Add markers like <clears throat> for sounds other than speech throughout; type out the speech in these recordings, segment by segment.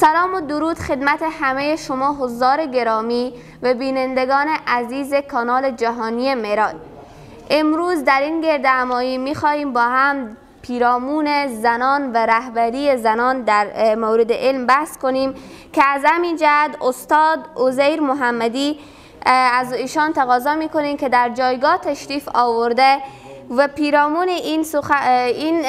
سلام و درود خدمت همه شما حضار گرامی و بینندگان عزیز کانال جهانی مراد امروز در این گردهمایی میخواهیم با هم پیرامون زنان و رهبری زنان در مورد علم بحث کنیم که از همین جد استاد عزیر محمدی از ایشان تقاضا میکنیم که در جایگاه تشریف آورده و پیرامون این, این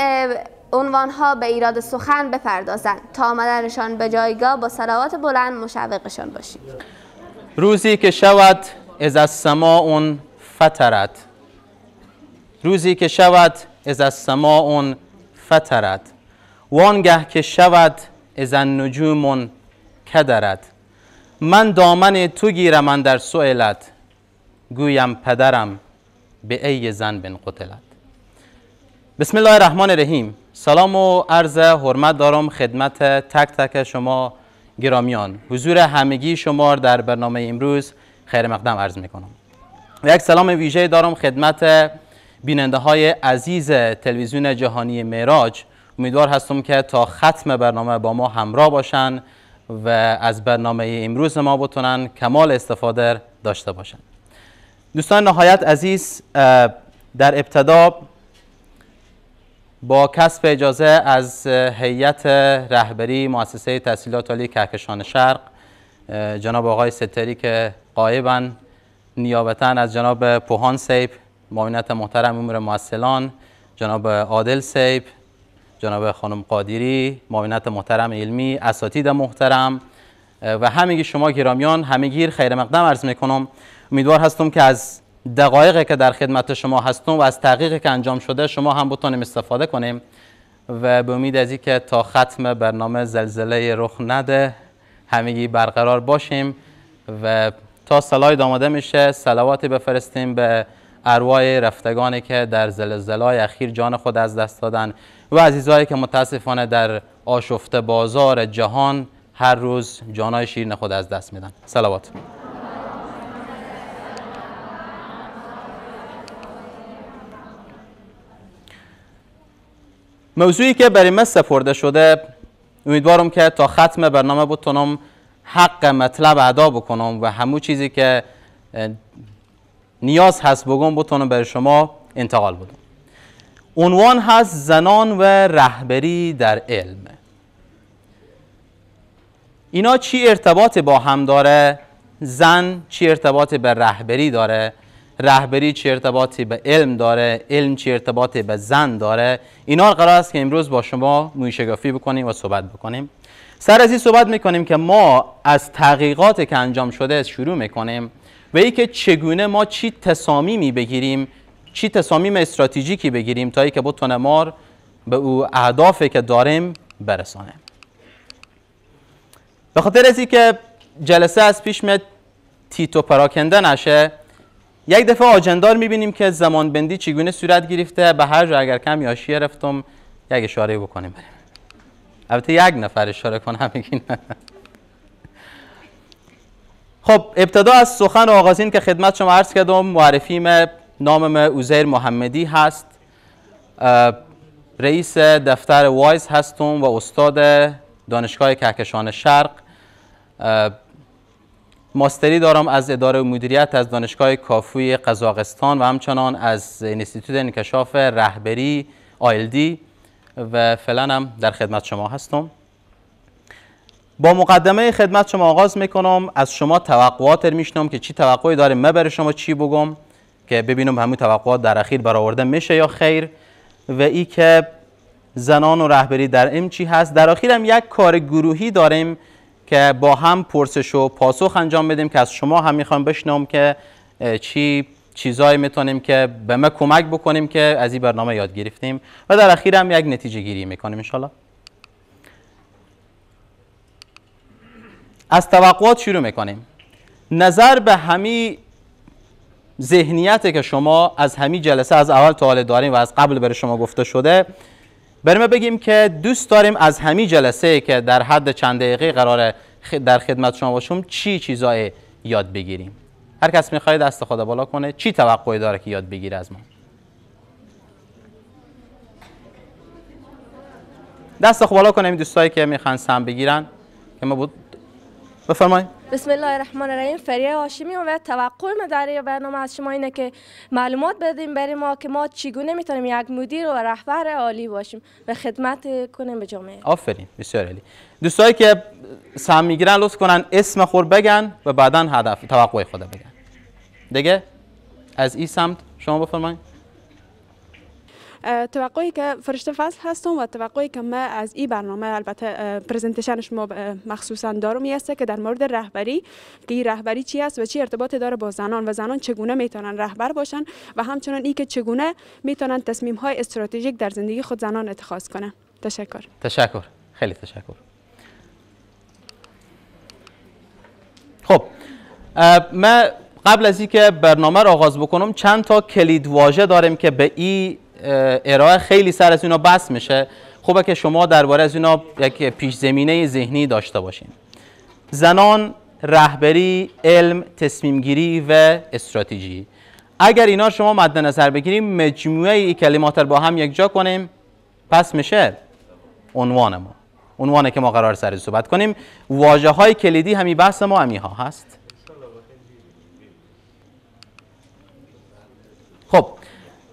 عنوانها به ایراد سخن بپردازند تا آمدنشان به جایگاه با صلاحات بلند مشوقشان باشیم روزی که شود از از اون فترت روزی که شود از از اون فترت وانگه که شود از نجومون کدرت من دامن تو گیرم در سوئلت گویم پدرم به ای زن بن قتلت بسم الله الرحمن الرحیم سلام و عرض حرمت دارم خدمت تک تک شما گرامیان حضور همگی شما در برنامه امروز خیر مقدم عرض میکنم و یک سلام ویژه دارم خدمت بیننده های عزیز تلویزیون جهانی معراج امیدوار هستم که تا ختم برنامه با ما همراه باشن و از برنامه امروز ما بتونن کمال استفاده داشته باشن دوستان نهایت عزیز در ابتدا با کسب اجازه از هیئت رهبری مؤسسه تحصیلات عالی کهکشان شرق جناب آقای ستری که قایبن نیابتا از جناب پوهان سیب معاونت محترم امور محسلان جناب عادل سیب جناب خانم قادری معاونت محترم علمی اساتید محترم و همگی شما گرامیان همگیر خیر مقدم عرض میکنم امیدوار هستم که از دقایقی که در خدمت شما هستم و از تحقیقی که انجام شده شما هم بتونیم استفاده کنیم و به امید از اینکه تا ختم برنامه زلزله رخ نده همگی برقرار باشیم و تا سلای آماده میشه سلواتی بفرستیم به ارواح رفتگانی که در زلزله اخیر جان خود از دست دادن و عزیزایی که متاسفانه در آشفت بازار جهان هر روز جانای شیرین خود از دست میدن سلوات موضوعی که برای من سپرده شده امیدوارم که تا ختم برنامه بتونم حق مطلب ادا بکنم و همو چیزی که نیاز هست بگم بتونم برای شما انتقال بدم عنوان هست زنان و رهبری در علم اینا چی ارتباط با هم داره زن چی ارتباط به رهبری داره رهبری چه ارتباطی به علم داره علم چه ارتباطی به زن داره اینا قرار است که امروز با شما مویشگافی بکنیم و صحبت بکنیم سر از این صحبت میکنیم که ما از تحقیقات که انجام شده شروع میکنیم و ای که چگونه ما چی تصامیمی بگیریم چی تصامیم استراتژیکی بگیریم تا ای که بتونه ما به او اهدافی که داریم برسانه به خاطر از که جلسه از پیش تیتو پراکنده نشه یک دفعه آجندار میبینیم که زمان بندی چگونه صورت گرفته به هر جا اگر کم یاشی رفتم یک اشاره بکنیم بریم البته یک نفر اشاره کنم میگین خب ابتدا از سخن و آغازین که خدمت شما عرض کردم معرفیم نامم اوزیر محمدی هست رئیس دفتر وایز هستم و استاد دانشگاه کهکشان شرق ماستری دارم از اداره مدیریت از دانشگاه کافوی قزاقستان و همچنان از انستیتوت انکشاف رهبری آیلدی و فلانم در خدمت شما هستم با مقدمه خدمت شما آغاز میکنم از شما توقعات میشنم که چی توقعی داره من برای شما چی بگم که ببینم همون توقعات در اخیر برآورده میشه یا خیر و ای که زنان و رهبری در ام چی هست در اخیرم یک کار گروهی داریم که با هم پرسش و پاسخ انجام بدیم که از شما هم میخوام بشنوم که چی چیزایی میتونیم که به ما کمک بکنیم که از این برنامه یاد گرفتیم و در اخیر هم یک نتیجه گیری میکنیم انشالله از توقعات شروع میکنیم نظر به همی ذهنیت که شما از همی جلسه از اول تا حال داریم و از قبل برای شما گفته شده ما بگیم که دوست داریم از همین جلسه که در حد چند دقیقه قرار در خدمت شما باشم چی چیزای یاد بگیریم هر کس میخواد دست خدا بالا کنه چی توقعی داره که یاد بگیره از ما دست خدا بالا کنه دوستایی که میخوان سم بگیرن که ما بود بفرمایید بسم الله الرحمن الرحیم فریه هاشمی و توقع ما در برنامه از شما اینه که معلومات بدیم برای ما که ما چگونه میتونیم یک مدیر و رهبر عالی باشیم و خدمت کنیم به جامعه آفرین بسیار عالی دوستایی که سهم میگیرن لطف کنن اسم خور بگن و بعدا هدف توقع خود بگن دیگه از این سمت شما بفرمایید توقعی که فرشته فصل هستم و توقعی که ما از این برنامه البته پرزنتیشن شما مخصوصا دارم است که در مورد رهبری که رهبری چی است و چی ارتباط داره با زنان و زنان چگونه میتونن رهبر باشن و همچنان این که چگونه میتونن تصمیم های استراتژیک در زندگی خود زنان اتخاذ کنن تشکر تشکر خیلی تشکر خب من قبل از اینکه برنامه را آغاز بکنم چند تا کلید واژه داریم که به این ارائه خیلی سر از اینا بس میشه خوبه که شما درباره از اینا یک پیش زمینه ذهنی داشته باشین زنان رهبری علم تصمیمگیری و استراتژی اگر اینا شما مد نظر بگیریم مجموعه ای کلمات رو با هم یکجا کنیم پس میشه عنوان ما عنوانه که ما قرار سر صحبت کنیم واژه های کلیدی همین بحث ما همی ها هست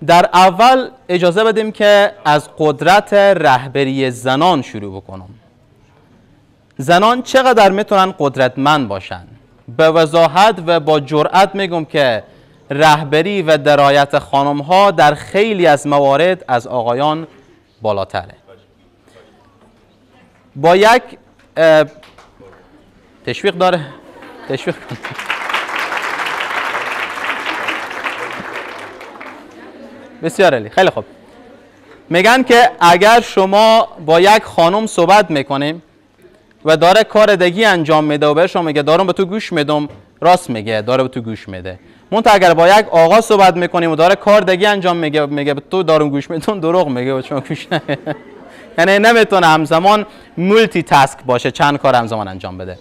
در اول اجازه بدیم که از قدرت رهبری زنان شروع بکنم زنان چقدر میتونن قدرتمند باشن به وضاحت و با جرأت میگم که رهبری و درایت خانم ها در خیلی از موارد از آقایان بالاتره با یک تشویق داره تشویق بسیار علی خیلی خوب میگن که اگر شما با یک خانم صحبت میکنیم و داره کار دگی انجام میده و بهش میگه دارم به تو گوش میدم راست میگه داره به تو گوش میده مون اگر با یک آقا صحبت میکنیم و داره کار دگی انجام میگه میگه به تو دارم گوش میدم دروغ میگه و شما گوش نه <laughs> یعنی نمیتونه همزمان مولتی تاسک باشه چند کار همزمان انجام بده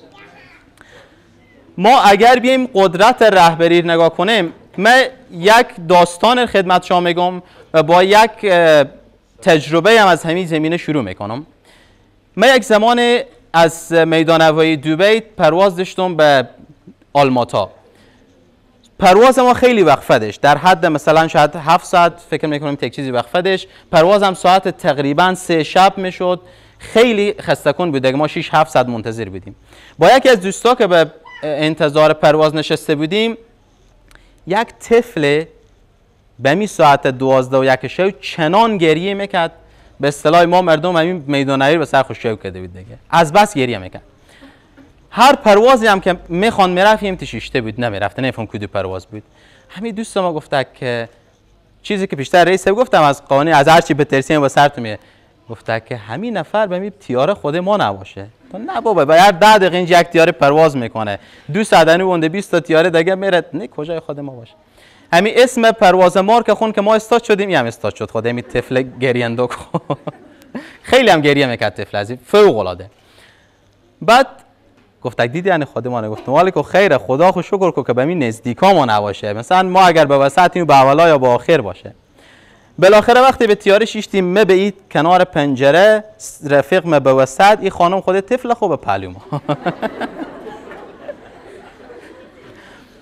ما اگر بیایم قدرت رهبری نگاه کنیم من یک داستان خدمت شما میگم و با یک تجربه هم از همین زمینه شروع میکنم من یک زمان از میدان هوایی دوبی پرواز داشتم به آلماتا پرواز ما خیلی وقفه داشت در حد مثلا شاید 7 ساعت فکر میکنم تک چیزی وقفه داشت پرواز هم ساعت تقریبا سه شب میشد خیلی خسته کن بود ما 6 7 ساعت منتظر بودیم با یکی از دوستا که به انتظار پرواز نشسته بودیم یک طفل به می ساعت دوازده و یک شب چنان گریه میکرد به اصطلاح ما مردم همین میدانایی به سر خوش کرده بود دیگه از بس گریه میکرد هر پروازی هم که میخوان میرفتیم تشیشته بود نمیرفته نمیفهم کدی پرواز بود همین دوست ما گفته که چیزی که بیشتر رئیس گفتم از قانون از هر چی ترسیم و سرت میه گفته که همین نفر به می تیاره خود ما نباشه تو نه بابا باید ده دقیقه اینجا یک تیاره پرواز میکنه دو سدنی اونده 20 تا تیاره دیگه میره نه کجای خود ما باشه همین اسم پرواز مار که خون که ما استاد شدیم یه هم استاد شد خود همین طفل گریندو <laughs> خیلی هم گریه میکرد طفل از فوق العاده بعد گفت دیدی یعنی خودمان نگفت مالک و خیر خدا خوش شکر که به من نزدیکا ما نباشه مثلا ما اگر به وسط این به اولا یا به آخر باشه بالاخره وقتی به تیاره شیشتیم مه به این کنار پنجره رفیق مه به وسط این خانم خود طفل خوب پلیوم <laughs>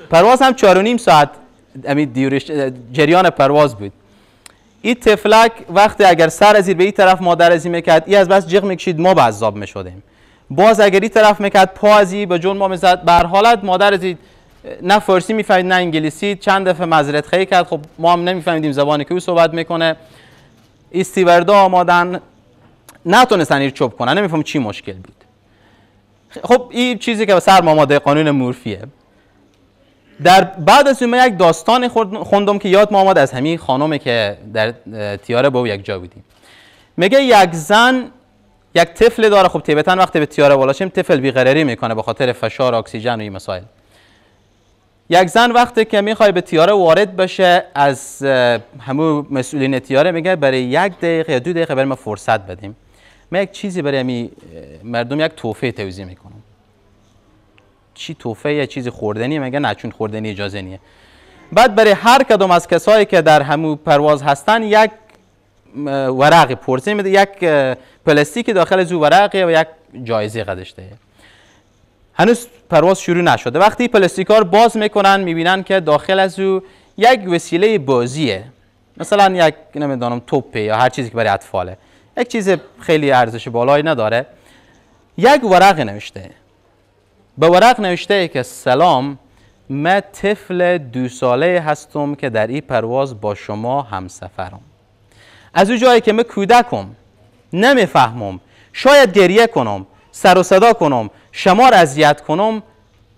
پرواز هم چار و نیم ساعت جریان پرواز بود این طفلک وقتی اگر سر از به این طرف مادر از میکرد ای از بس جغ میکشید ما به عذاب میشدیم باز اگر این طرف میکرد پا از به جون ما میزد به حالت مادر از نه فارسی میفهمید نه انگلیسی چند دفعه معذرت خیلی کرد خب ما هم نمیفهمیدیم زبانی که او صحبت میکنه استیوردا آمادن نتونستن ایر چوب کنن نمیفهم چی مشکل بود خب این چیزی که سر ماماده قانون مورفیه در بعد از اون یک داستان خوندم که یاد ما از همین خانمی که در تیاره با او یک جا بودیم میگه یک زن یک طفل داره خب تیبتن وقتی به تیاره بالا طفل بیقراری میکنه به خاطر فشار اکسیژن و این مسائل یک زن وقتی که میخوای به تیاره وارد بشه از همو مسئولین تیاره میگه برای یک دقیقه یا دو دقیقه برای ما فرصت بدیم ما یک چیزی برای می مردم یک توفه توضیح میکنم چی توفه یا چیزی خوردنی میگه نه چون خوردنی اجازه نیه بعد برای هر کدوم از کسایی که در همو پرواز هستن یک ورق پرسی میده یک پلاستیک داخل زو ورقه و یک جایزه قدشته هنوز پرواز شروع نشده وقتی پلاستیکار باز میکنن میبینن که داخل از او یک وسیله بازیه مثلا یک نمیدانم توپه یا هر چیزی که برای اطفاله یک چیز خیلی ارزش بالایی نداره یک ورق نوشته به ورق نوشته که سلام من طفل دو ساله هستم که در این پرواز با شما همسفرم از او جایی که من کودکم نمیفهمم شاید گریه کنم سر و صدا کنم شما را اذیت کنم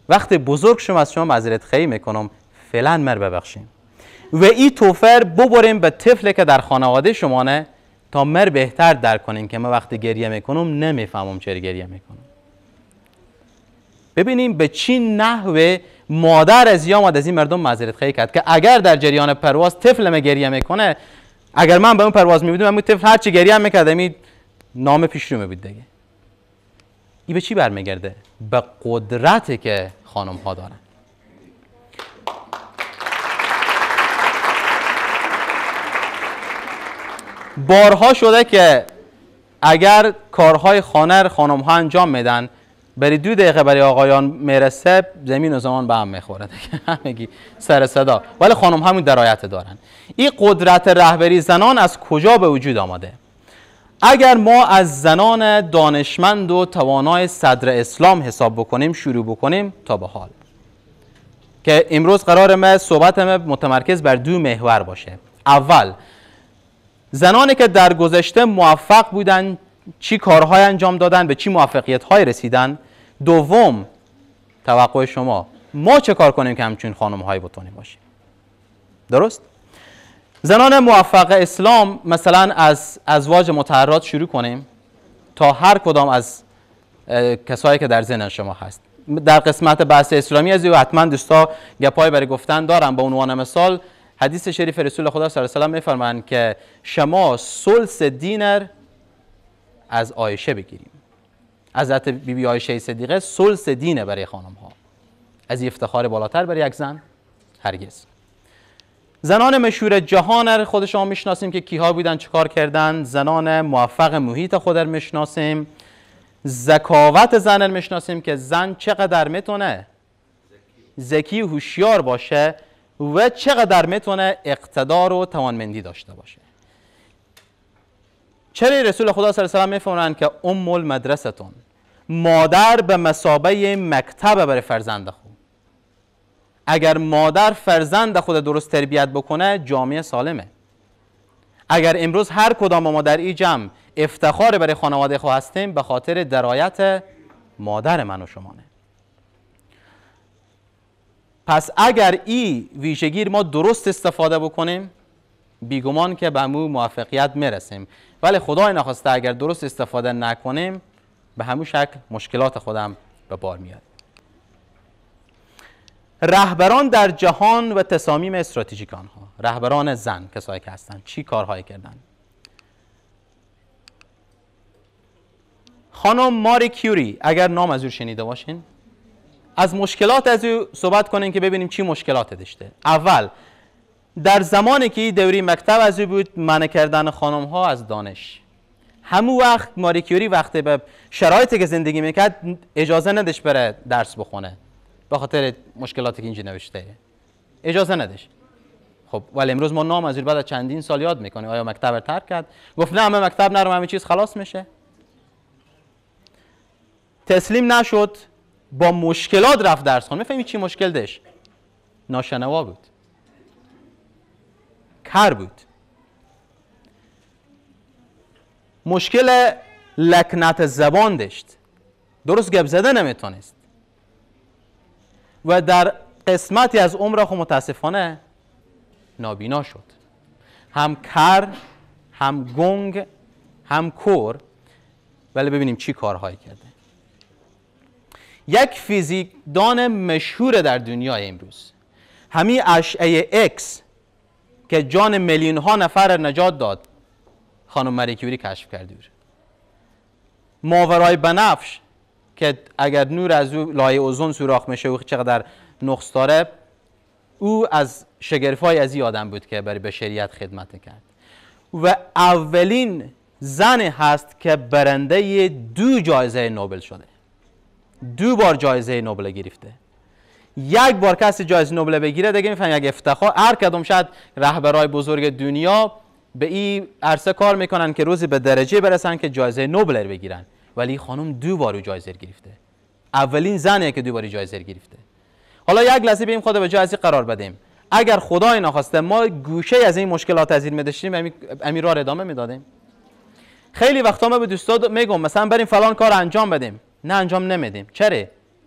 وقت بزرگ شما از شما معذرت خیلی میکنم فعلا مر ببخشیم و ای توفر ببریم به طفل که در خانواده شما نه تا مر بهتر در کنیم که ما وقتی گریه میکنم نمیفهمم چرا گریه میکنم ببینیم به چین نحوه مادر از آمد از این مردم معذرت خواهی کرد که اگر در جریان پرواز طفل من گریه میکنه اگر من به اون پرواز میبودم اون طفل هر چی گریه میکرد نام پیش رو میبود دیگه این به چی برمیگرده به قدرتی که خانم ها دارن بارها شده که اگر کارهای خانه خانم ها انجام میدن برای دو دقیقه برای آقایان میرسه زمین و زمان به هم میخوره همگی <laughs> سر صدا ولی خانم همون درایت دارن این قدرت رهبری زنان از کجا به وجود آمده اگر ما از زنان دانشمند و توانای صدر اسلام حساب بکنیم شروع بکنیم تا به حال که امروز قرار ما صحبت ما متمرکز بر دو محور باشه اول زنانی که در گذشته موفق بودن چی کارهای انجام دادن به چی موفقیت های رسیدن دوم توقع شما ما چه کار کنیم که همچون خانم های بتونیم باشیم درست زنان موفق اسلام مثلا از ازواج متحرات شروع کنیم تا هر کدام از کسایی که در ذهن شما هست در قسمت بحث اسلامی از حتما دوستا گپای برای گفتن دارم به عنوان مثال حدیث شریف رسول خدا صلی الله علیه و میفرمایند که شما سلس دینر از عایشه بگیریم حضرت بیبی بی عایشه صدیقه سلس دینه برای خانم ها از افتخار بالاتر برای یک زن هرگز زنان مشهور جهان رو خود شما میشناسیم که کیها بودن کار کردن زنان موفق محیط خود را میشناسیم زکاوت زن را میشناسیم که زن چقدر میتونه زکی هوشیار باشه و چقدر میتونه اقتدار و توانمندی داشته باشه چرا رسول خدا صلی الله علیه و که ام المدرسه مادر به مسابه مکتب برای فرزند خود اگر مادر فرزند خود درست تربیت بکنه جامعه سالمه اگر امروز هر کدام ما در این جمع افتخار برای خانواده خو هستیم به خاطر درایت مادر من و شمانه پس اگر این ویژگی ما درست استفاده بکنیم بیگمان که به همون موفقیت میرسیم ولی خدای نخواسته اگر درست استفاده نکنیم به همون شکل مشکلات خودم به بار میاد رهبران در جهان و تصامیم استراتژیک آنها رهبران زن کسایی که هستند چی کارهایی کردن خانم ماری کیوری اگر نام از او شنیده باشین از مشکلات از او صحبت کنین که ببینیم چی مشکلات داشته اول در زمانی که دوری مکتب از او بود منع کردن خانم ها از دانش همو وقت ماری کیوری وقتی به شرایطی که زندگی میکرد اجازه ندش بره درس بخونه به خاطر مشکلاتی که اینجا نوشته اجازه ندش خب ولی امروز ما نام از بعد چندین سال یاد میکنه آیا مکتب رو ترک کرد گفت نه همه مکتب نرم همه چیز خلاص میشه تسلیم نشد با مشکلات رفت درس خون میفهمی چی مشکل دش ناشنوا بود کر بود مشکل لکنت زبان داشت درست گب زده نمیتونست و در قسمتی از عمر خود خب متاسفانه نابینا شد هم کر هم گنگ هم کور ولی ببینیم چی کارهایی کرده یک فیزیکدان مشهور در دنیای امروز همی اشعه اکس که جان میلیون ها نفر نجات داد خانم مریکیوری کشف کرده بود ماورای بنفش که اگر نور از او لایه اوزون سوراخ میشه و چقدر نقص داره او از شگرفای از این آدم بود که برای بشریت خدمت کرد و اولین زن هست که برنده دو جایزه نوبل شده دو بار جایزه نوبل گرفته یک بار کسی جایزه نوبل بگیره دیگه میفهم یک افتخار هر کدوم شاید رهبرای بزرگ دنیا به این عرصه کار میکنن که روزی به درجه برسن که جایزه نوبل بگیرن ولی خانم دو بار جایزه گرفته اولین زنه که دو بار جایزه گرفته حالا یک لحظه بیم خدا به جایزه قرار بدیم اگر خدای نخواسته ما گوشه از این مشکلات از این میداشتیم امی را ادامه میدادیم خیلی وقتا ما به دوستا میگم مثلا بریم فلان کار انجام بدیم نه انجام نمیدیم چرا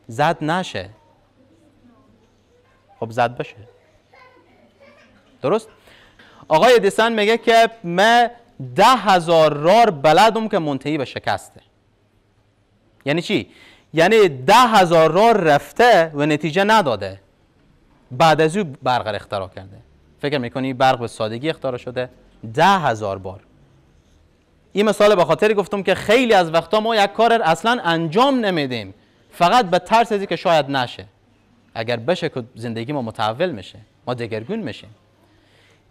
زد نشه خب زد بشه درست آقای دسان میگه که من ده هزار رار بلدم که منتهی به شکسته یعنی چی؟ یعنی ده هزار را رفته و نتیجه نداده بعد از او برق را اختراع کرده فکر میکنی برق به سادگی اختراع شده ده هزار بار این مثال به خاطر گفتم که خیلی از وقتا ما یک کار اصلا انجام نمیدیم فقط به ترس از که شاید نشه اگر بشه که زندگی ما متحول میشه ما دگرگون میشیم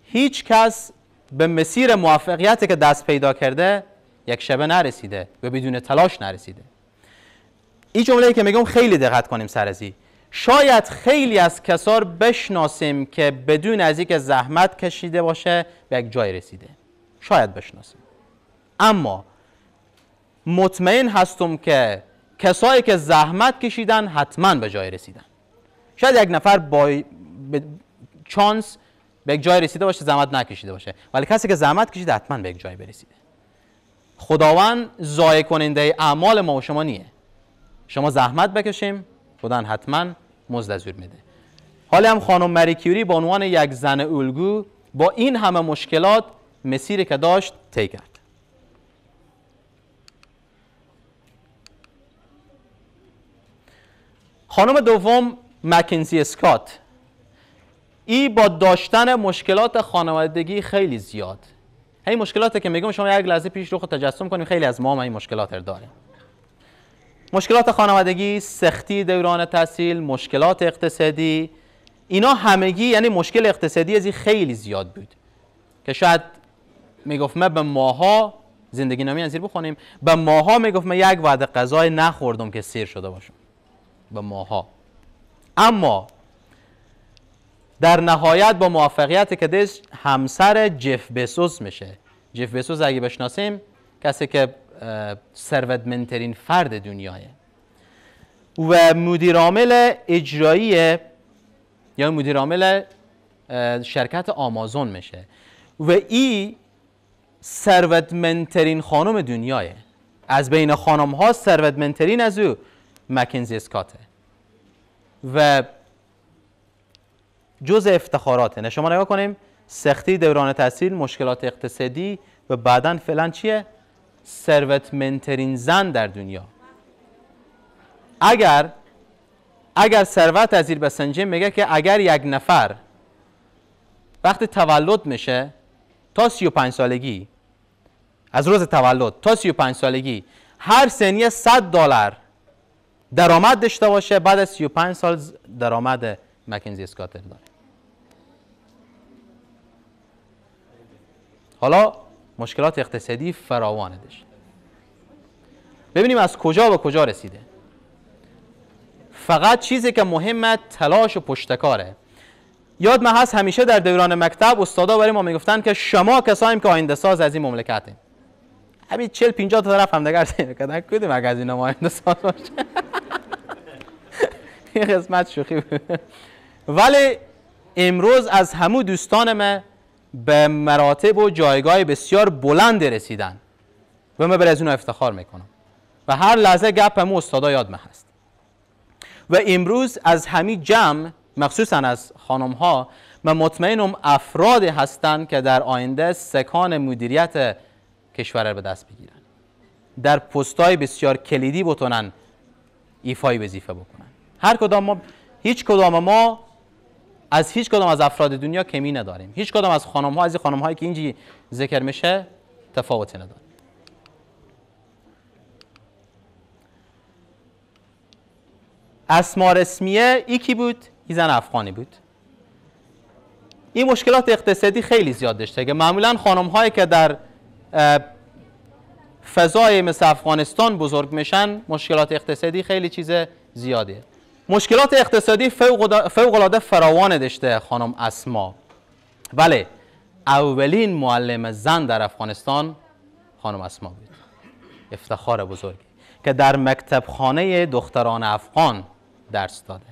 هیچ کس به مسیر موفقیتی که دست پیدا کرده یک شبه نرسیده و بدون تلاش نرسیده این جمله که میگم خیلی دقت کنیم سر سرزی شاید خیلی از کسار بشناسیم که بدون از اینکه زحمت کشیده باشه به یک جای رسیده شاید بشناسیم اما مطمئن هستم که کسایی که زحمت کشیدن حتما به جای رسیدن شاید یک نفر با چانس به یک جای رسیده باشه زحمت نکشیده باشه ولی کسی که زحمت کشیده حتما به یک جای برسیده خداوند ضایع کننده اعمال ما و شما نیه شما زحمت بکشیم خدا حتما مزد از میده حالا هم خانم مری کیوری به عنوان یک زن الگو با این همه مشکلات مسیری که داشت طی کرد خانم دوم مکنزی اسکات ای با داشتن مشکلات خانوادگی خیلی زیاد این مشکلاتی که میگم شما یک لحظه پیش رو خود تجسم کنیم خیلی از ما هم این مشکلات رو داریم مشکلات خانوادگی، سختی دوران تحصیل، مشکلات اقتصادی اینا همگی یعنی مشکل اقتصادی از خیلی زیاد بود که شاید میگفت ما به ماها زندگی نامی انزیر بخونیم به ماها میگفت من یک وعده غذای نخوردم که سیر شده باشم به ماها اما در نهایت با موفقیت که دیش همسر جف بسوس میشه جف بسوس اگه بشناسیم کسی که ثروتمندترین فرد دنیاه و مدیر عامل اجرایی یا مدیر عامل شرکت آمازون میشه و ای ثروتمندترین خانم دنیاه از بین خانم ها ثروتمندترین از او مکنزی اسکاته و جز افتخاراته شما نگاه کنیم سختی دوران تحصیل مشکلات اقتصادی و بعدا فعلا چیه ثروتمندترین زن در دنیا اگر اگر ثروت از بسنجه میگه که اگر یک نفر وقتی تولد میشه تا 35 سالگی از روز تولد تا 35 سالگی هر سنیه 100 دلار درآمد داشته باشه بعد از 35 سال درآمد مکنزی اسکاتر داره حالا مشکلات اقتصادی فراوانه داشت ببینیم از کجا به کجا رسیده فقط چیزی که مهمه تلاش و پشتکاره یاد هست همیشه در دوران مکتب استادا برای ما میگفتن که شما کساییم که آینده ساز از این مملکتیم همین چل 50 تا طرف هم دگر سینه <laughs> از این ما آینده ساز باشه <laughs> این قسمت شوخی بود ولی امروز از همو دوستانم. به مراتب و جایگاه بسیار بلند رسیدن و من بر از اونها افتخار میکنم و هر لحظه گپ همو استادا یاد هست و امروز از همی جمع مخصوصا از خانم ها من مطمئنم افراد هستند که در آینده سکان مدیریت کشور را به دست بگیرن در پستای بسیار کلیدی بتونن ایفای وظیفه بکنن هر کدام ما هیچ کدام ما از هیچ کدام از افراد دنیا کمی نداریم هیچ کدام از خانم از خانم هایی که اینجی ذکر میشه تفاوتی نداره اسما رسمیه ای کی بود ای زن افغانی بود این مشکلات اقتصادی خیلی زیاد داشته که معمولا خانم هایی که در فضای مثل افغانستان بزرگ میشن مشکلات اقتصادی خیلی چیز زیاده مشکلات اقتصادی فوق العاده فراوان داشته خانم اسما بله اولین معلم زن در افغانستان خانم اسما بود افتخار بزرگی که در مکتب خانه دختران افغان درس داده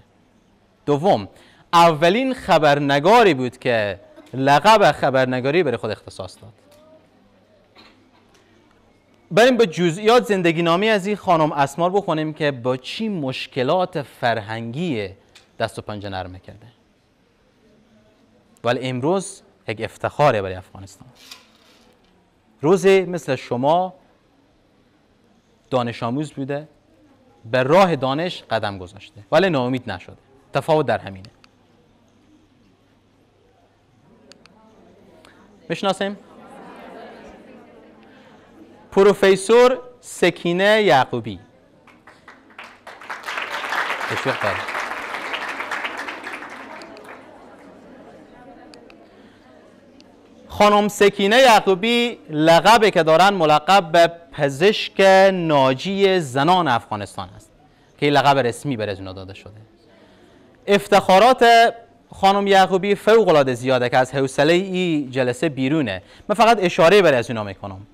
دوم اولین خبرنگاری بود که لقب خبرنگاری برای خود اختصاص داد بریم به جزئیات زندگی نامی از این خانم اسمار بخونیم که با چی مشکلات فرهنگی دست و پنجه نرم کرده ولی امروز یک افتخاره برای افغانستان روزی مثل شما دانش آموز بوده به راه دانش قدم گذاشته ولی ناامید نشده تفاوت در همینه میشناسیم پروفسور سکینه یعقوبی خانم سکینه یعقوبی لقبی که دارن ملقب به پزشک ناجی زنان افغانستان است که لقب رسمی از داده شده افتخارات خانم یعقوبی فوق العاده زیاده که از حوصله ای جلسه بیرونه من فقط اشاره بر از اینا میکنم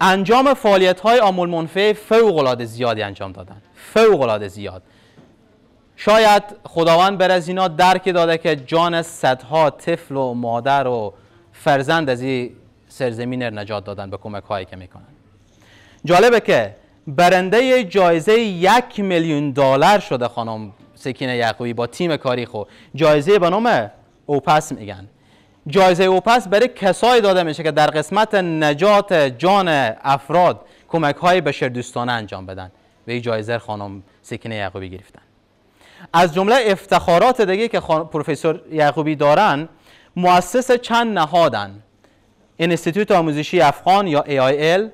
انجام فعالیت های آمول منفعه زیادی انجام دادن فوق زیاد شاید خداوند بر از اینا درک داده که جان صدها طفل و مادر و فرزند از این سرزمین نجات دادن به کمک هایی که میکنن جالبه که برنده جایزه یک میلیون دلار شده خانم سکینه یعقوبی با تیم کاری خو جایزه به نام اوپس میگن جایزه اوپس برای کسایی داده میشه که در قسمت نجات جان افراد کمک های بشر انجام بدن و این جایزه خانم سکینه یعقوبی گرفتن از جمله افتخارات دیگه که پروفسور یعقوبی دارن مؤسس چند نهادن انستیتوت آموزشی افغان یا AIL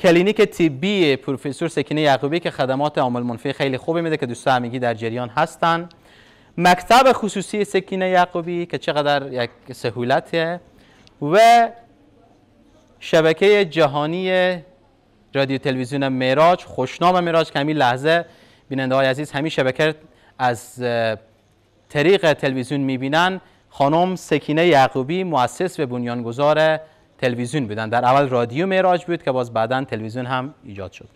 کلینیک طبی پروفسور سکینه یعقوبی که خدمات عامل منفی خیلی خوبی میده که دوست همگی در جریان هستن مکتب خصوصی سکینه یعقوبی که چقدر یک سهولته و شبکه جهانی رادیو تلویزیون میراج خوشنام میراج که همین لحظه بیننده های عزیز همین شبکه از طریق تلویزیون میبینن خانم سکینه یعقوبی مؤسس و بنیانگذار تلویزیون بودن در اول رادیو میراج بود که باز بعدا تلویزیون هم ایجاد شد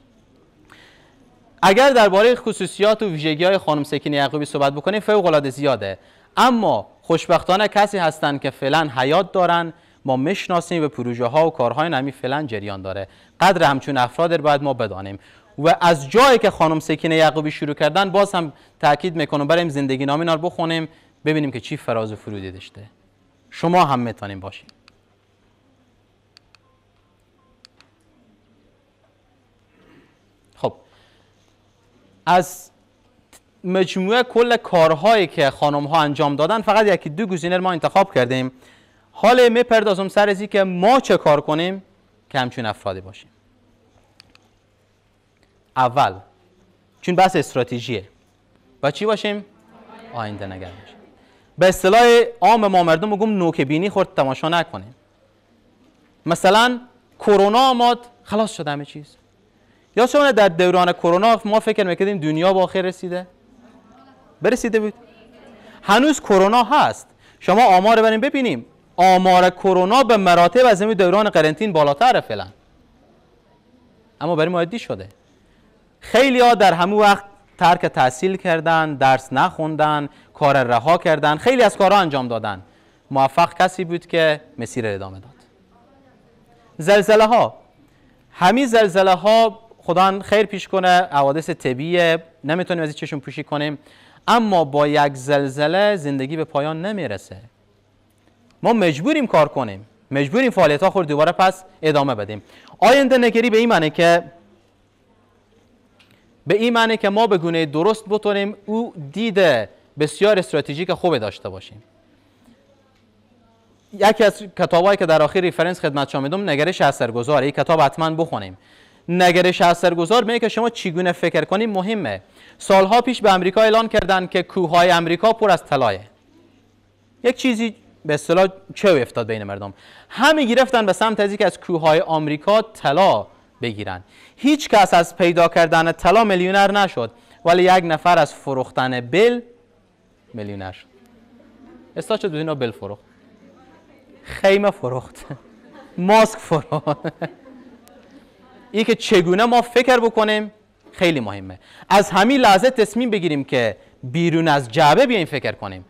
اگر درباره خصوصیات و ویژگی های خانم سکین یعقوبی صحبت بکنیم فوق العاده زیاده اما خوشبختانه کسی هستند که فعلا حیات دارن ما مشناسیم و پروژه ها و کارهای نمی فعلا جریان داره قدر همچون افراد باید ما بدانیم و از جایی که خانم سکین یعقوبی شروع کردن باز هم تاکید میکنم بریم زندگی نامینار بخونیم ببینیم که چی فراز و فرودی داشته شما هم میتونیم باشیم. از مجموعه کل کارهایی که خانم ها انجام دادن فقط یکی دو گزینه ما انتخاب کردیم حال میپردازم سر ازی که ما چه کار کنیم که همچون افرادی باشیم اول چون بحث استراتژیه و چی باشیم آینده نگر باشیم به اصطلاح عام ما مردم بگم نوک بینی خورد تماشا نکنیم مثلا کرونا آماد خلاص شد همه چیز یا شما در دوران کرونا ما فکر میکردیم دنیا با آخر رسیده برسیده بود هنوز کرونا هست شما آمار بریم ببینیم آمار کرونا به مراتب از این دوران قرنطین بالاتر فعلا اما برای ما عادی شده خیلی ها در همون وقت ترک تحصیل کردن درس نخوندن کار رها کردن خیلی از کارها انجام دادن موفق کسی بود که مسیر ادامه داد زلزله ها همین زلزله ها خدا خیر پیش کنه حوادث طبیعیه نمیتونیم از چشم پوشی کنیم اما با یک زلزله زندگی به پایان نمیرسه ما مجبوریم کار کنیم مجبوریم فعالیت ها خود دوباره پس ادامه بدیم آینده نگری به این معنی که به این معنی که ما به گونه درست بتونیم او دیده، بسیار استراتژیک خوبی داشته باشیم یکی از کتابایی که در آخر ریفرنس خدمت شما میدم نگرش اثرگذار این کتاب حتما بخونیم نگرش اثرگذار میگه که شما چگونه فکر کنیم مهمه سالها پیش به امریکا اعلان کردن که کوههای امریکا پر از طلایه یک چیزی به اصطلاح چه افتاد بین مردم همه گرفتن به سمت از که از کوههای آمریکا طلا بگیرن هیچ کس از پیدا کردن طلا میلیونر نشد ولی یک نفر از فروختن بل میلیونر شد استاد شد بدون بل فروخت خیمه فروخت <laughs> ماسک فروخت <laughs> این که چگونه ما فکر بکنیم خیلی مهمه از همین لحظه تصمیم بگیریم که بیرون از جعبه بیایم فکر کنیم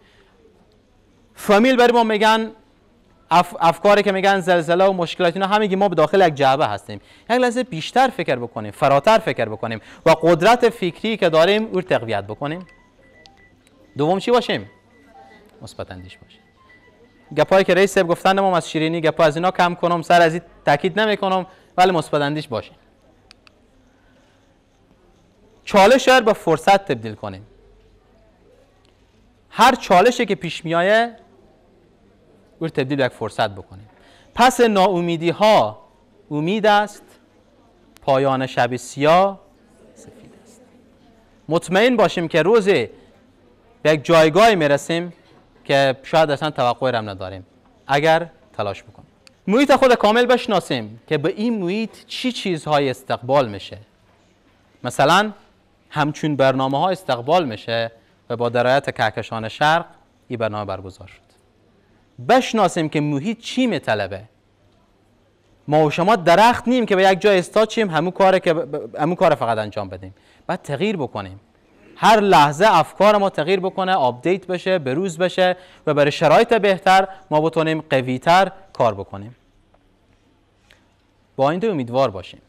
فامیل بر ما میگن افکاری که میگن زلزله و مشکلات اینا همگی ما به داخل یک جعبه هستیم یک لحظه بیشتر فکر بکنیم فراتر فکر بکنیم و قدرت فکری که داریم او تقویت بکنیم دوم چی باشیم مثبت اندیش باشیم گپایی که رئیس سب گفتن ما از شیرینی گپا از اینا کم کنم سر از این تاکید نمیکنم ولی مثبت اندیش باشیم چالش رو به فرصت تبدیل کنیم هر چالشی که پیش میایه او تبدیل به فرصت بکنیم پس ناامیدی ها امید است پایان شب سیاه سفید است مطمئن باشیم که روزی به یک جایگاهی میرسیم که شاید اصلا توقعی هم نداریم اگر تلاش بکنیم محیط خود کامل بشناسیم که به این محیط چی چیزهای استقبال میشه مثلا همچون برنامه ها استقبال میشه و با درایت کهکشان شرق این برنامه برگزار شد بشناسیم که محیط چی میطلبه ما و شما درخت نیم که به یک جای استاد چیم همون که همون کار فقط انجام بدیم بعد تغییر بکنیم هر لحظه افکار ما تغییر بکنه آپدیت بشه بروز بشه و برای شرایط بهتر ما بتونیم قویتر کار بکنیم با این امیدوار باشیم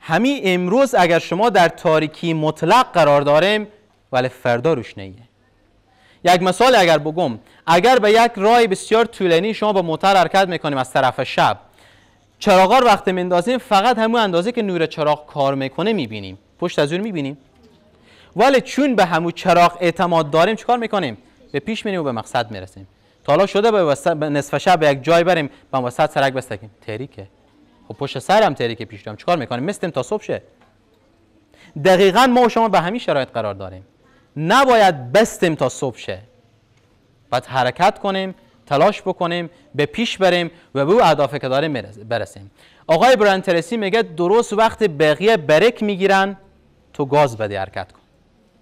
همین امروز اگر شما در تاریکی مطلق قرار داریم ولی فردا روش یک مثال اگر بگم اگر به یک راه بسیار طولانی شما با موتر حرکت میکنیم از طرف شب چراغار وقت مندازیم فقط همون اندازه که نور چراغ کار میکنه میبینیم پشت از اون میبینیم ولی چون به همون چراغ اعتماد داریم چیکار میکنیم به پیش میریم و به مقصد میرسیم تا حالا شده به, وسط... نصف شب به یک جای بریم به وسط سرک بستکیم تریکه خب پشت سر هم تریکه پیش دارم چیکار میکنیم مثلیم تا صبح شه دقیقا ما و شما به همین شرایط قرار داریم نباید بستیم تا صبح شه باید حرکت کنیم تلاش بکنیم به پیش بریم و به او اهدافی که داریم برسیم آقای برانترسی میگه درست وقت بقیه برک میگیرن تو گاز بده حرکت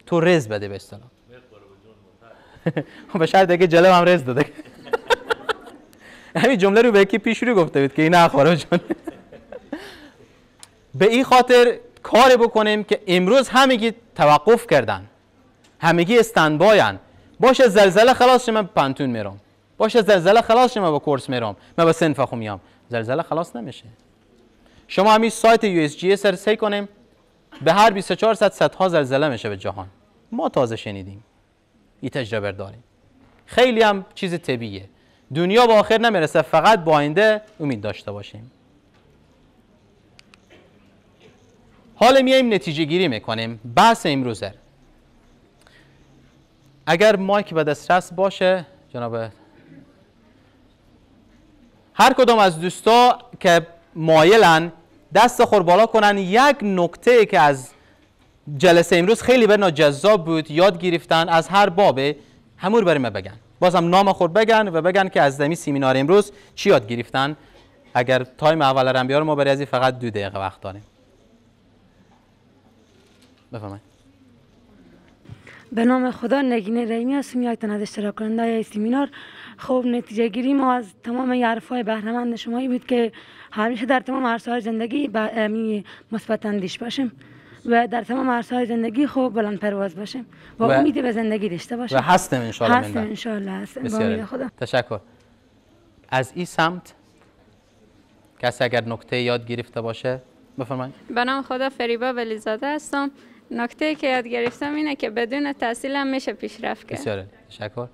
تو رز بده به اصطلاح خب، به شرط که جلب هم رز داده همین جمله رو به یکی پیش رو گفته بود که این اخبارا جان به این خاطر کار بکنیم که امروز همگی توقف کردن همگی استندباین باشه زلزله خلاص من پنتون میرم باشه زلزله خلاص من با کورس میرم من با سنف میام زلزله خلاص نمیشه شما همین سایت یو اس جی کنیم به هر 24 ساعت ها زلزله میشه به جهان ما تازه شنیدیم این تجربه داریم خیلی هم چیز طبیعیه دنیا به آخر نمیرسه فقط با آینده امید داشته باشیم حالا میایم نتیجه گیری میکنیم بحث امروزه اگر مایک به دسترس باشه جناب هر کدام از دوستا که مایلن دست خور بالا کنن یک نکته که از جلسه امروز خیلی برنا جذاب بود یاد گرفتن از هر بابه همور برای بگن بازم نام خود بگن و بگن که از دمی سیمینار امروز چی یاد گرفتن اگر تایم اول رم بیار ما برای از فقط دو دقیقه وقت داریم بفرمایید به نام خدا نگین رحیمی هستم یک از اشتراک کننده سیمینار خب نتیجه گیری ما از تمام یعرف های بهرمند شمایی بود که همیشه در تمام عرصه زندگی مثبت اندیش باشیم و در تمام عرصه‌های زندگی خوب بلند پرواز باشیم و, و امید به زندگی داشته باشیم و هستم ان شاء الله ان شاء الله با امید خدا تشکر از این سمت کسی اگر نکته یاد گرفته باشه بفرمایید به نام خدا فریبا ولیزاده هستم نکته که یاد گرفتم اینه که بدون تحصیل هم میشه پیشرفت کرد بسیار تشکر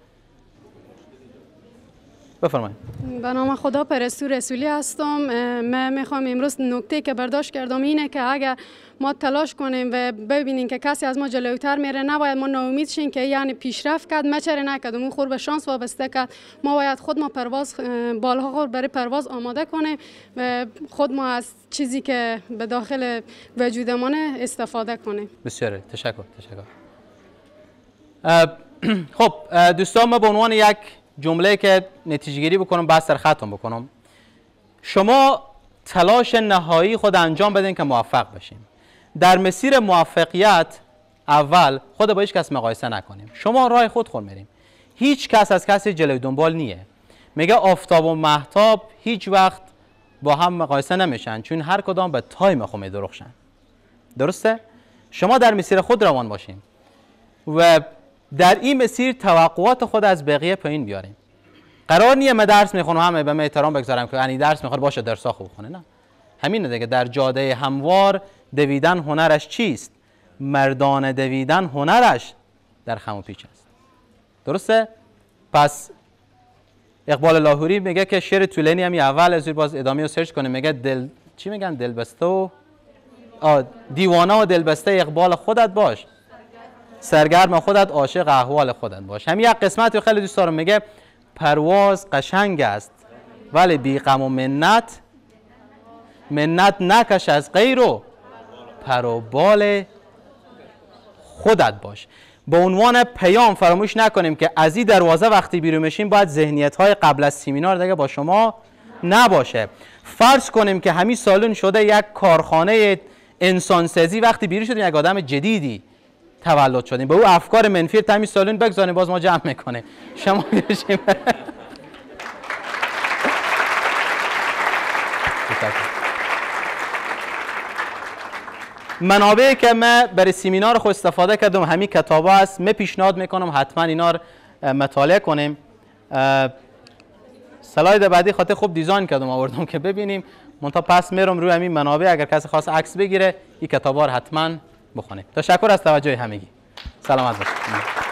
بفرمایید به نام خدا پرستو رسولی هستم من میخوام امروز نکته که برداشت کردم اینه که اگر ما تلاش کنیم و ببینیم که کسی از ما جلوتر میره نباید ما ناامید شیم که یعنی پیشرفت کرد ما چرا نکرد اون خور به شانس وابسته کرد ما باید خود ما پرواز بالها خور برای پرواز آماده کنیم و خود ما از چیزی که به داخل وجودمان استفاده کنیم بسیار تشکر تشکر <clears throat> خب دوستان ما به عنوان یک جمله که نتیجه بکنم بس در ختم بکنم شما تلاش نهایی خود انجام بدین که موفق بشین در مسیر موفقیت اول خود با هیچ کس مقایسه نکنیم شما راه خود خود میریم. هیچ کس از کسی جلوی دنبال نیه میگه آفتاب و محتاب هیچ وقت با هم مقایسه نمیشن چون هر کدام به تایم خود درخشن درسته شما در مسیر خود روان باشین و در این مسیر توقعات خود از بقیه پایین بیاریم قرار نیه من درس میخونم همه به من احترام بگذارم که یعنی درس میخواد باشه درس خوب خونه نه همین دیگه در جاده هموار دویدن هنرش چیست مردان دویدن هنرش در خم و پیچ است درسته پس اقبال لاهوری میگه که شعر طولانی همی اول از باز ادامه سرچ کنه میگه دل چی میگن دلبسته و دیوانه و دلبسته اقبال خودت باش سرگرم خودت عاشق احوال خودت باش هم یک قسمت خیلی دوست دارم میگه پرواز قشنگ است ولی بی غم و منت منت نکش از غیرو پروبال خودت باش به عنوان پیام فراموش نکنیم که از این دروازه وقتی بیرون میشیم باید ذهنیت های قبل از سیمینار دیگه با شما نباشه فرض کنیم که همین سالن شده یک کارخانه سازی وقتی بیرون شدیم یک آدم جدیدی تولد شدیم به او افکار منفی تمی سالون بگذاریم باز ما جمع میکنه شما <laughs> منابعی که من برای سیمینار خود استفاده کردم همین کتاب است من پیشنهاد میکنم حتما اینا رو مطالعه کنیم سلاید بعدی خاطر خوب دیزاین کردم آوردم که ببینیم تا پس میرم روی همین منابع اگر کسی خواست عکس بگیره این ها رو حتما بخونه تشکر از توجه همگی سلامت باشید